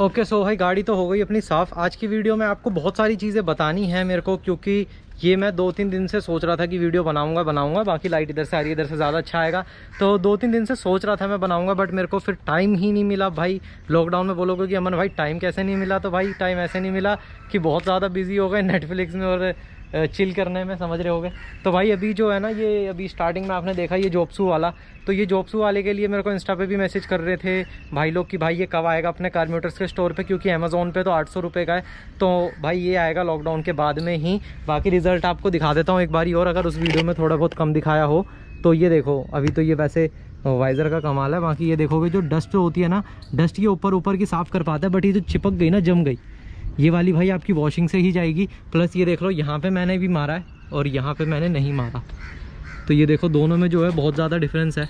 okay so भाई गाड़ी तो हो गई अपनी साफ़ आज की वीडियो में आपको बहुत सारी चीज़ें बतानी है मेरे को क्योंकि ये मैं दो तीन दिन से सोच रहा था कि वीडियो बनाऊंगा बनाऊंगा बाकी लाइट इधर से आ रही है इधर से ज़्यादा अच्छा आएगा तो दो तीन दिन से सोच रहा था मैं बनाऊंगा बट मेरे को फिर टाइम ही नहीं मिला भाई लॉकडाउन में बोलोगे कि अमन भाई टाइम कैसे नहीं मिला तो भाई टाइम ऐसे नहीं मिला कि बहुत ज़्यादा बिजी हो गए नेटफ्लिक्स में और चिल करने में समझ रहे होगे तो भाई अभी जो है ना ये अभी स्टार्टिंग में आपने देखा ये जॉब्सू वाला तो ये जॉबसू वाले के लिए मेरे को इंस्टा पे भी मैसेज कर रहे थे भाई लोग कि भाई ये कब आएगा अपने कारम्यूटर्स के स्टोर पे क्योंकि अमेज़ोन पे तो आठ सौ का है तो भाई ये आएगा लॉकडाउन के बाद में ही बाकी रिज़ल्ट आपको दिखा देता हूँ एक बार और अगर उस वीडियो में थोड़ा बहुत कम दिखाया हो तो ये देखो अभी तो ये वैसे वाइज़र का कमाल है बाकी ये देखोगे जो डस्ट होती है ना डस्ट ये ऊपर ऊपर की साफ़ कर पाता है बट ये जो चिपक गई ना जम गई ये वाली भाई आपकी वॉशिंग से ही जाएगी प्लस ये देख लो यहाँ पे मैंने भी मारा है और यहाँ पे मैंने नहीं मारा तो ये देखो दोनों में जो है बहुत ज़्यादा डिफरेंस है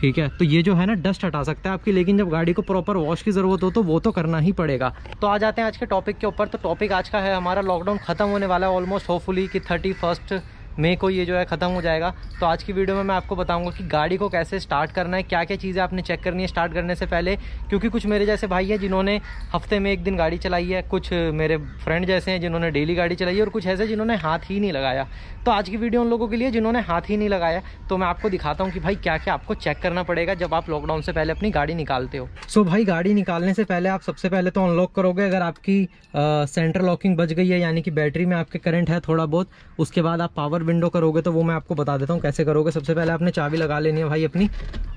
ठीक है तो ये जो है ना डस्ट हटा सकता है आपकी लेकिन जब गाड़ी को प्रॉपर वॉश की ज़रूरत हो तो वो तो करना ही पड़ेगा तो आ जाते हैं आज के टॉपिक के ऊपर तो टॉपिक आज का है हमारा लॉकडाउन ख़त्म होने वाला है ऑलमोस्ट होपफुली कि थर्टी फर्स्ट मे को ये जो है ख़त्म हो जाएगा तो आज की वीडियो में मैं आपको बताऊंगा कि गाड़ी को कैसे स्टार्ट करना है क्या क्या चीज़ें आपने चेक करनी है स्टार्ट करने से पहले क्योंकि कुछ मेरे जैसे भाई हैं जिन्होंने हफ्ते में एक दिन गाड़ी चलाई है कुछ मेरे फ्रेंड जैसे हैं जिन्होंने डेली गाड़ी चलाई है और कुछ ऐसे जिन्होंने हाथ ही नहीं लगाया तो आज की वीडियो उन लोगों के लिए जिन्होंने हाथ ही नहीं लगाया तो मैं आपको दिखाता हूँ कि भाई क्या क्या आपको चेक करना पड़ेगा जब आप लॉकडाउन से पहले अपनी गाड़ी निकालते हो सो भाई गाड़ी निकालने से पहले आप सबसे पहले तो अनलॉक करोगे अगर आपकी सेंटर लॉकिंग बच गई है यानी कि बैटरी में आपके करंट है थोड़ा बहुत उसके बाद आप पावर शॉर्ट विंडो करोगे तो वो मैं आपको बता देता हूँ कैसे करोगे सबसे पहले आपने चाबी लगा लेनी है भाई अपनी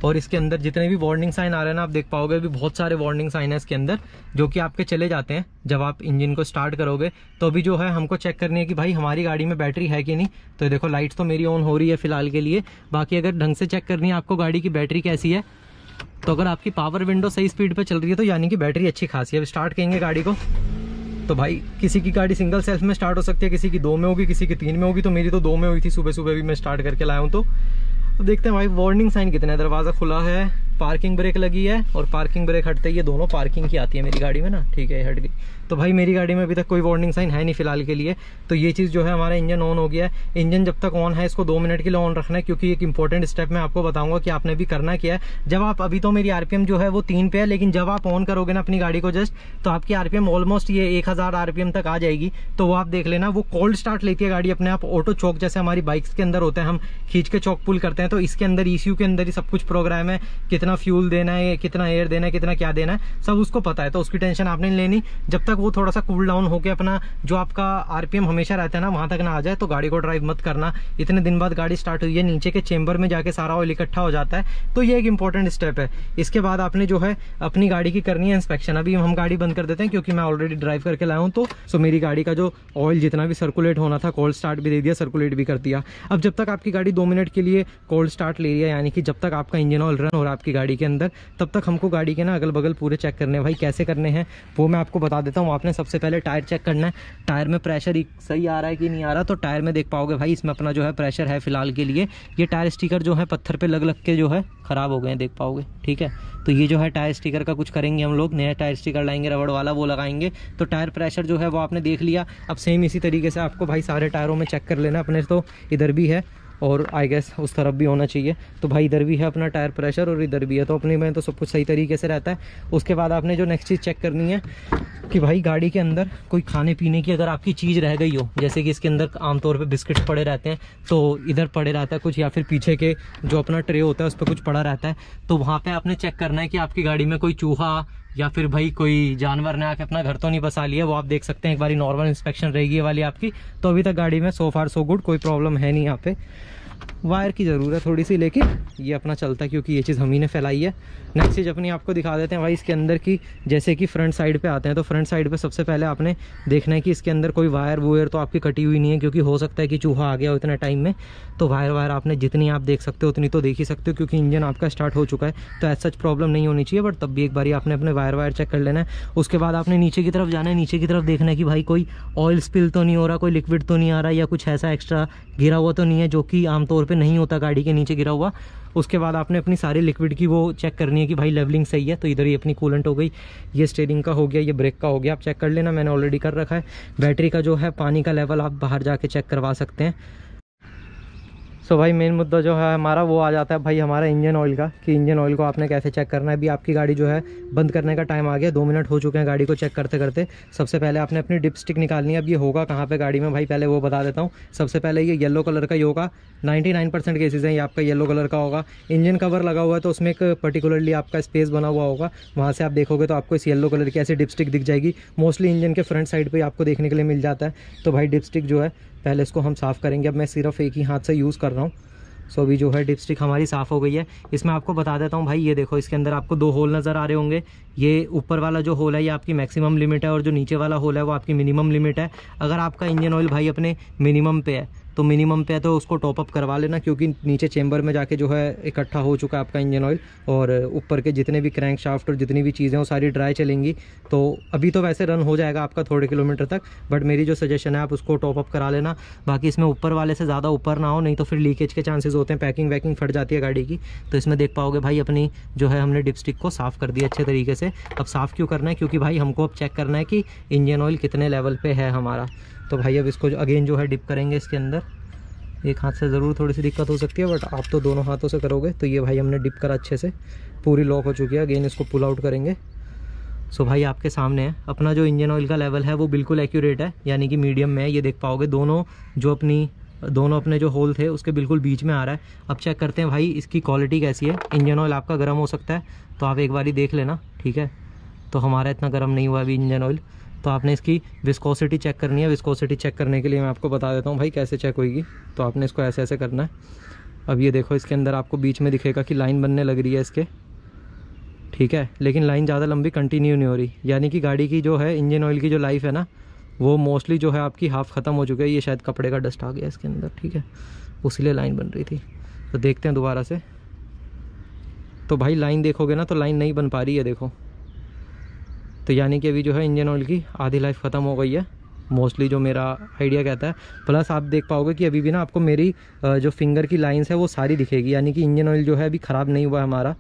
और इसके अंदर जितने भी वार्निंग साइन आ रहे हैं ना आप देख पाओगे अभी बहुत सारे वार्निंग साइन है इसके अंदर जो कि आपके चले जाते हैं जब आप इंजन को स्टार्ट करोगे तो अभी जो है हमको चेक करनी है कि भाई हमारी गाड़ी में बैटरी है कि नहीं तो देखो लाइट तो मेरी ऑन हो रही है फिलहाल के लिए बाकी अगर ढंग से चेक करनी है आपको गाड़ी की बैटरी कैसी है तो अगर आपकी पावर विंडो सही स्पीड पर चल रही है तो यानी कि बैटरी अच्छी खासी है अब स्टार्ट करेंगे गाड़ी को तो भाई किसी की गाड़ी सिंगल सेल्फ में स्टार्ट हो सकती है किसी की दो में होगी किसी की तीन में होगी तो मेरी तो दो में हुई थी सुबह सुबह भी मैं स्टार्ट करके लाया हूँ तो अब देखते हैं भाई वार्निंग साइन कितना है दरवाज़ा खुला है पार्किंग ब्रेक लगी है और पार्किंग ब्रेक हटते ही दोनों पार्किंग की आती है मेरी गाड़ी में ना ठीक है हट गई तो भाई मेरी गाड़ी में अभी तक कोई वार्निंग साइन है नहीं फिलहाल के लिए तो ये चीज़ जो है हमारा इंजन ऑन हो गया है इंजन जब तक ऑन है इसको दो मिनट के लिए ऑन रखना है क्योंकि एक इंपॉर्टेंट स्टेप मैं आपको बताऊंगा कि आपने भी करना क्या है जब आप अभी तो मेरी आरपीएम जो है वो तीन पे है लेकिन जब आप ऑन करोगे ना अपनी गाड़ी को जस्ट तो आपकी आरपीएम ऑलमोस्ट ये एक आरपीएम तक आ जाएगी तो वो आप देख लेना वो कोल्ड स्टार्ट लेती है गाड़ी अपने आप ऑटो चौक जैसे हमारी बाइक्स के अंदर होते हैं हम खींच के चौक पुल करते हैं तो इसके अंदर ई के अंदर ही सब कुछ प्रोग्राम है कितना फ्यूल देना है कितना एयर देना है कितना क्या देना है सब उसको पता है तो उसकी टेंशन आपने लेनी जब तक तक वो थोड़ा सा कूल डाउन होकर अपना जो आपका आरपीएम हमेशा रहता है ना वहाँ तक ना आ जाए तो गाड़ी को ड्राइव मत करना इतने दिन बाद गाड़ी स्टार्ट हुई है नीचे के चेंबर में जाके सारा ऑयल इकट्ठा हो जाता है तो ये एक इंपॉर्टेंट स्टेप है इसके बाद आपने जो है अपनी गाड़ी की करनी है इंस्पेक्शन अभी हम गाड़ी बंद कर देते हैं क्योंकि मैं ऑलरेडी ड्राइव करके लाया हूँ तो सो मेरी गाड़ी का जो ऑयल जितना भी सर्कुलेट होना था कोल्ड स्टार्ट भी दे दिया सर्कुलेट भी कर दिया अब जब तक आपकी गाड़ी दो मिनट के लिए कोल्ड स्टार्ट ले रही है यानी कि जब तक आपका इंजन ऑयल रन हो रहा है आपकी गाड़ी के अंदर तब तक हमको गाड़ी के ना अगल बगल पूरे चेक करने भाई कैसे करने हैं वो मैं आपको बता देता हूँ हूँ आपने सबसे पहले टायर चेक करना है टायर में प्रेशर सही आ रहा है कि नहीं आ रहा तो टायर में देख पाओगे भाई इसमें अपना जो है प्रेशर है फिलहाल के लिए ये टायर स्टिकर जो है पत्थर पर लग लग के जो है ख़राब हो गए हैं देख पाओगे ठीक है तो ये जो है टायर स्टिकर का कुछ करेंगे हम लोग नया टायर स्टिकर लाएंगे रबड़ वाला वो लगाएंगे तो टायर प्रेशर जो है वो आपने देख लिया अब सेम इसी तरीके से आपको भाई सारे टायरों में चेक कर लेना अपने तो इधर भी है और आई गेस उस तरफ भी होना चाहिए तो भाई इधर भी है अपना टायर प्रेशर और इधर भी है तो अपने में तो सब कुछ सही तरीके से रहता है उसके बाद आपने जो नेक्स्ट चीज़ चेक करनी है कि भाई गाड़ी के अंदर कोई खाने पीने की अगर आपकी चीज़ रह गई हो जैसे कि इसके अंदर आमतौर पे बिस्किट्स पड़े रहते हैं तो इधर पड़े रहता है कुछ या फिर पीछे के जो अपना ट्रे होता है उस पर कुछ पड़ा रहता है तो वहाँ पर आपने चेक करना है कि आपकी गाड़ी में कोई चूहा या फिर भाई कोई जानवर ने आके अपना घर तो नहीं बसा लिया वो आप देख सकते हैं एक बार नॉर्मल इंस्पेक्शन रहेगी वाली आपकी तो अभी तक गाड़ी में सो फार सो गुड कोई प्रॉब्लम है नहीं यहाँ पे वायर की ज़रूरत थोड़ी सी लेकिन ये अपना चलता है क्योंकि ये चीज़ हम ही ने फैलाई है नेक्स्ट चीज़ अपनी आपको दिखा देते हैं भाई इसके अंदर की जैसे कि फ्रंट साइड पे आते हैं तो फ्रंट साइड पे सबसे पहले आपने देखना है कि इसके अंदर कोई वायर वूयर तो आपकी कटी हुई नहीं है क्योंकि हो सकता है कि चूहा आ गया हो इतना टाइम में तो वायर वायर आपने जितनी आप देख सकते हो उतनी तो देख ही सकते हो क्योंकि इंजन आपका स्टार्ट हो चुका है तो ऐसा सच प्रॉब्लम नहीं होनी चाहिए बट तब भी एक बार आपने अपने वायर वायर चेक कर लेना है उसके बाद आपने नीचे की तरफ जाना है नीचे की तरफ देखना है कि भाई कोई ऑयल स्पिल तो नहीं हो रहा कोई लिक्विड तो नहीं आ रहा या कुछ ऐसा एक्स्ट्रा गिरा हुआ तो नहीं है जो कि आम आमतौर पे नहीं होता गाड़ी के नीचे गिरा हुआ उसके बाद आपने अपनी सारी लिक्विड की वो चेक करनी है कि भाई लेवलिंग सही है तो इधर ही अपनी कूलेंट हो गई ये स्टेयरिंग का हो गया ये ब्रेक का हो गया आप चेक कर लेना मैंने ऑलरेडी कर रखा है बैटरी का जो है पानी का लेवल आप बाहर जाके चेक करवा सकते हैं सो so भाई मेन मुद्दा जो है हमारा वो आ जाता है भाई हमारा इंजन ऑयल का कि इंजन ऑयल को आपने कैसे चेक करना है अभी आपकी गाड़ी जो है बंद करने का टाइम आ गया दो मिनट हो चुके हैं गाड़ी को चेक करते करते सबसे पहले आपने अपनी डिपस्टिक निकालनी है अब ये होगा कहाँ पे गाड़ी में भाई पहले वो बता देता हूँ सबसे पहले ये येलो कलर का ही होगा नाइन्टी नाइन परसेंट केसेज हैं ये आपका येलो कलर का होगा इंजन कवर लगा हुआ है तो उसमें एक पर्टिकुलरली आपका स्पेस बना हुआ होगा वहाँ से आप देखोगे तो आपको इस येलो कलर की ऐसी डिपस्टिक दिख जाएगी मोस्टली इंजन के फ्रंट साइड पर आपको देखने के लिए मिल जाता है तो भाई डिपस्टिक जो है पहले इसको हम साफ़ करेंगे अब मैं सिर्फ एक ही हाथ से यूज़ कर रहा हूँ सो अभी जो है डिपस्टिक हमारी साफ़ हो गई है इसमें आपको बता देता हूँ भाई ये देखो इसके अंदर आपको दो होल नज़र आ रहे होंगे ये ऊपर वाला जो होल है ये आपकी मैक्सिमम लिमिट है और जो नीचे वाला होल है वो आपकी मिनिमम लिमिट है अगर आपका इंजन ऑयल भाई अपने मिनिमम पे है तो मिनिमम पे तो उसको टॉपअप करवा लेना क्योंकि नीचे चैम्बर में जाके जो है इकट्ठा हो चुका आपका इंजन ऑयल और ऊपर के जितने भी क्रैंक शाफ्ट और जितनी भी चीज़ें वो सारी ड्राई चलेंगी तो अभी तो वैसे रन हो जाएगा आपका थोड़े किलोमीटर तक बट मेरी जो सजेशन है आप उसको टॉपअप करा लेना बाकी इसमें ऊपर वाले से ज़्यादा ऊपर ना हो नहीं तो फिर लीकेज के चांसेज होते हैं पैकिंग वैकिंग फट जाती है गाड़ी की तो इसमें देख पाओगे भाई अपनी जो है हमने डिपस्टिक को साफ़ कर दिया अच्छे तरीके से अब साफ़ क्यों करना है क्योंकि भाई हमको अब चेक करना है कि इंजन ऑयल कितने लेवल पर है हमारा तो भाई अब इसको अगेन जो है डिप करेंगे इसके अंदर एक हाथ से ज़रूर थोड़ी सी दिक्कत हो सकती है बट आप तो दोनों हाथों से करोगे तो ये भाई हमने डिप करा अच्छे से पूरी लॉक हो चुकी है अगेन इसको पुल आउट करेंगे सो so भाई आपके सामने है अपना जो इंजन ऑयल का लेवल है वो बिल्कुल एक्यूरेट है यानी कि मीडियम में है ये देख पाओगे दोनों जो अपनी दोनों अपने जो होल थे उसके बिल्कुल बीच में आ रहा है अब चेक करते हैं भाई इसकी क्वालिटी कैसी है इंजन ऑयल आपका गर्म हो सकता है तो आप एक बार ही देख लेना ठीक है तो हमारा इतना गर्म नहीं हुआ अभी इंजन ऑयल तो आपने इसकी विस्कोसिटी चेक करनी है विस्कोसिटी चेक करने के लिए मैं आपको बता देता हूँ भाई कैसे चेक होगी तो आपने इसको ऐसे ऐसे करना है अब ये देखो इसके अंदर आपको बीच में दिखेगा कि लाइन बनने लग रही है इसके ठीक है लेकिन लाइन ज़्यादा लंबी कंटिन्यू नहीं हो रही यानी कि गाड़ी की जो है इंजन ऑयल की जो लाइफ है ना वो मोस्टली जो है आपकी हाफ़ ख़त्म हो चुकी है ये शायद कपड़े का डस्ट आ गया इसके अंदर ठीक है उसी लाइन बन रही थी तो देखते हैं दोबारा से तो भाई लाइन देखोगे ना तो लाइन नहीं बन पा रही है देखो तो यानी कि अभी जो है इंजन ऑयल की आधी लाइफ ख़त्म हो गई है मोस्टली जो मेरा आइडिया कहता है प्लस आप देख पाओगे कि अभी भी ना आपको मेरी जो फिंगर की लाइंस है वो सारी दिखेगी यानी कि इंजन ऑयल जो है अभी ख़राब नहीं हुआ है हमारा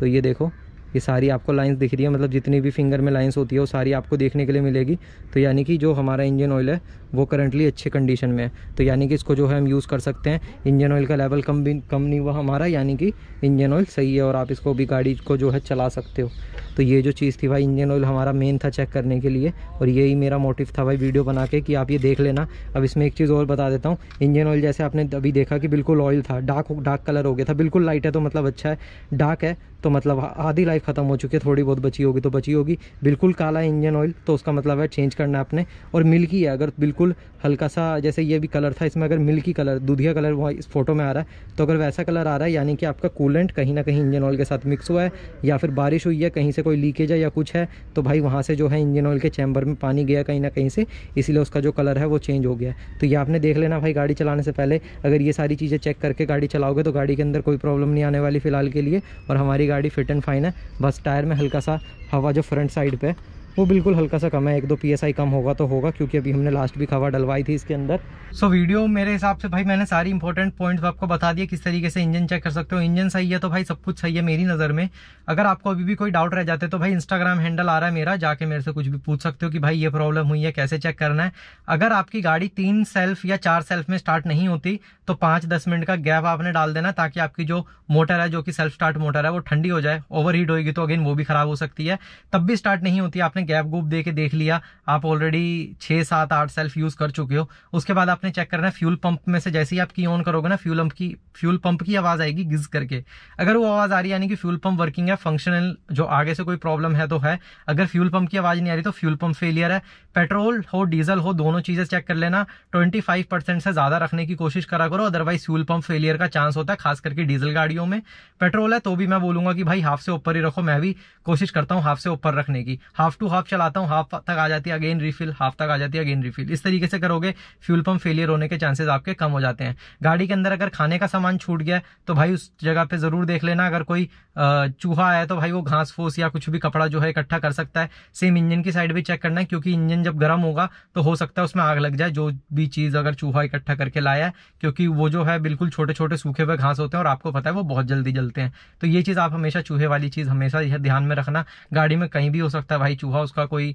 तो ये देखो ये सारी आपको लाइंस दिख रही है मतलब जितनी भी फिंगर में लाइंस होती है वो सारी आपको देखने के लिए मिलेगी तो यानी कि जो हमारा इंजन ऑयल है वो करंटली अच्छे कंडीशन में है तो यानी कि इसको जो है हम यूज़ कर सकते हैं इंजन ऑयल का लेवल कम भी कम नहीं हुआ हमारा यानी कि इंजन ऑयल सही है और आप इसको भी गाड़ी को जो है चला सकते हो तो ये जो चीज़ थी भाई इंजन ऑयल हमारा मेन था चेक करने के लिए और यही मेरा मोटिव था भाई वीडियो बना के कि आप ये देख लेना अब इसमें एक चीज़ और बता देता हूँ इंजन ऑयल जैसे आपने अभी देखा कि बिल्कुल ऑयल था डार्क डार्क कलर हो गया था बिल्कुल लाइट है तो मतलब अच्छा है डार्क है तो मतलब आधी लाइफ ख़त्म हो चुकी है थोड़ी बहुत बची होगी तो बची होगी बिल्कुल काला है इंजन ऑयल तो उसका मतलब है चेंज करना आपने और मिल्की है अगर बिल्कुल हल्का सा जैसे ये भी कलर था इसमें अगर मिल्की कलर दूधिया कलर वहाँ इस फोटो में आ रहा है तो अगर वैसा कलर आ रहा है यानी कि आपका कूलेंट कहीं ना कहीं इंजन ऑयल के साथ मिक्स हुआ है या फिर बारिश हुई है कहीं से कोई लीकेज है या कुछ है तो भाई वहाँ से जो है इंजन ऑयल के चैम्बर में पानी गया कहीं ना कहीं से इसीलिए उसका जो कलर है वो चेंज हो गया तो ये आपने देख लेना भाई गाड़ी चलाने से पहले अगर ये सारी चीज़ें चेक करके गाड़ी चलाओगे तो गाड़ी के अंदर कोई प्रॉब्लम नहीं आने वाली फिलहाल के लिए और हमारी गाड़ी फिट एंड फाइन है बस टायर में हल्का सा हवा जो फ्रंट साइड पे वो बिल्कुल हल्का सा कम है एक दो पी कम होगा तो होगा क्योंकि अभी हमने लास्ट भी हवा डलवाई थी इसके अंदर सो so, वीडियो मेरे हिसाब से भाई मैंने सारी इंपॉर्टेंट पॉइंट्स तो आपको बता दिए किस तरीके से इंजन चेक कर सकते हो इंजन सही है तो भाई सब कुछ सही है मेरी नज़र में अगर आपको अभी भी कोई डाउट रह जाते तो भाई इंस्टाग्राम हैंडल आ रहा है मेरा जाके मेरे से कुछ भी पूछ सकते हो कि भाई ये प्रॉब्लम हुई है कैसे चेक करना है अगर आपकी गाड़ी तीन सेल्फ या चार सेल्फ में स्टार्ट नहीं होती तो पाँच दस मिनट का गैप आपने डाल देना ताकि आपकी जो मोटर है जो कि सेल्फ स्टार्ट मोटर है वो ठंडी हो जाए ओवर हीट होगी तो अगेन वो भी खराब हो सकती है तब भी स्टार्ट नहीं होती आपने गैप गुप दे के देख लिया आप ऑलरेडी छः सात आठ सेल्फ यूज़ कर चुके हो उसके बाद आपने चेक करना है फ्यूल पंप में से जैसे ही आप की ऑन करोगे ना फ्यूल पंप की फ्यूल पंप की आवाज़ आएगी गिज करके अगर वो आवाज़ आ रही है यानी कि फ्यूल पंप वर्किंग है फंक्शनल जो आगे से कोई प्रॉब्लम है तो है अगर फ्यूल पंप की आवाज़ नहीं आ रही तो फ्यूल पंप फेलियर है पेट्रोल हो डीजल हो दोनों चीज़ें चेक कर लेना ट्वेंटी से ज़्यादा रखने की कोशिश करा करो अदरवाइज फ्यूल पंप फेलियर का चांस होता है खास करके डीजल गाड़ियों में पेट्रोल है तो भी मैं बोलूंगा कि भाई हाफ से ऊपर ही रखो मैं भी कोशिश करता हूँ हाफ से ऊपर रखने की हाफ टू हाफ चलाता हूँ हाफ तक आ जाती है अगेन रिफिल हाफ तक आ जाती है अगेन रिफिल इस तरीके से करोगे फ्यूल पंप फेलियर होने के चांसेस आपके कम हो जाते हैं गाड़ी के अंदर अगर खाने का सामान छूट गया तो भाई उस जगह पे जरूर देख लेना अगर कोई चूहा आया तो भाई वो घास फूस या कुछ भी कपड़ा जो है इकट्ठा कर सकता है सेम इंजन की साइड भी चेक करना है क्योंकि इंजन जब गर्म होगा तो हो सकता है उसमें आग लग जाए जो भी चीज़ अगर चूहा इकट्ठा करके लाया है क्योंकि वो जो है बिल्कुल छोटे छोटे सूखे हुए घास होते हैं और आपको पता है वो बहुत जल्दी जलते हैं तो ये चीज़ आप हमेशा चूहे वाली चीज़ हमेशा ध्यान में रखना गाड़ी में कहीं भी हो सकता है भाई चूहा उसका कोई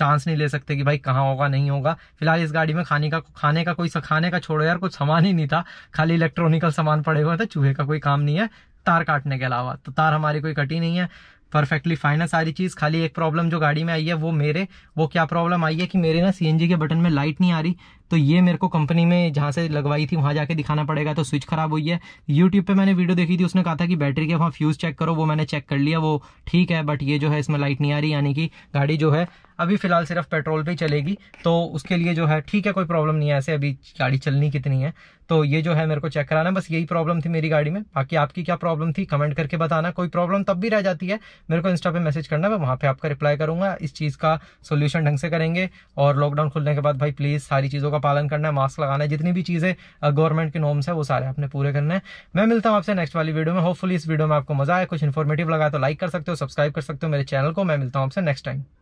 चांस नहीं ले सकते कि भाई कहाँ होगा नहीं होगा फिलहाल इस गाड़ी में खाने का खाने का कोई खाने का छोड़ो यार कुछ सामान ही नहीं था खाली इलेक्ट्रॉनिकल सामान पड़े हुए थे चूहे का कोई काम नहीं है तार काटने के अलावा तो तार हमारी कोई कटी नहीं है परफेक्टली फाइन है सारी चीज़ खाली एक प्रॉब्लम जो गाड़ी में आई है वो मेरे वो क्या प्रॉब्लम आई है कि मेरे ना सी के बटन में लाइट नहीं आ रही तो ये मेरे को कंपनी में जहाँ से लगवाई थी वहाँ जाके दिखाना पड़ेगा तो स्विच खराब हुई है यूट्यूब पर मैंने वीडियो देखी थी उसने कहा था कि बैटरी के वहाँ फ्यूज़ चेक करो वो मैंने चेक कर लिया वो ठीक है बट ये जो है इसमें लाइट नहीं आ रही यानी कि गाड़ी जो है अभी फिलहाल सिर्फ पेट्रोल पे ही चलेगी तो उसके लिए जो है ठीक है कोई प्रॉब्लम नहीं है ऐसे अभी गाड़ी चलनी कितनी है तो ये जो है मेरे को चेक कराना बस यही प्रॉब्लम थी मेरी गाड़ी में बाकी आपकी क्या प्रॉब्लम थी कमेंट करके बताना कोई प्रॉब्लम तब भी रह जाती है मेरे को इंस्टा पे मैसेज करना मैं वहाँ पे आपका रिप्लाई करूंगा इस चीज़ का सोल्यूशन ढंग से करेंगे और लॉकडाउन खुलने के बाद भाई प्लीज़ सारी चीज़ों का पालन करना है मास्क लगाना है जितनी भी चीज़ें गवर्नमेंट के नॉर्म्स है वो सारे आपने पूरे करना है मैं मिलता हूँ आपसे नेक्स्ट वाली वीडियो में होपफुली इस वीडियो में आपको मजा आया कुछ इन्फॉर्मेटिव लगा तो लाइक कर सकते हो सब्सक्राइब कर सकते हो मेरे चैनल को मैं मिलता हूँ आपसे नेक्स्ट टाइम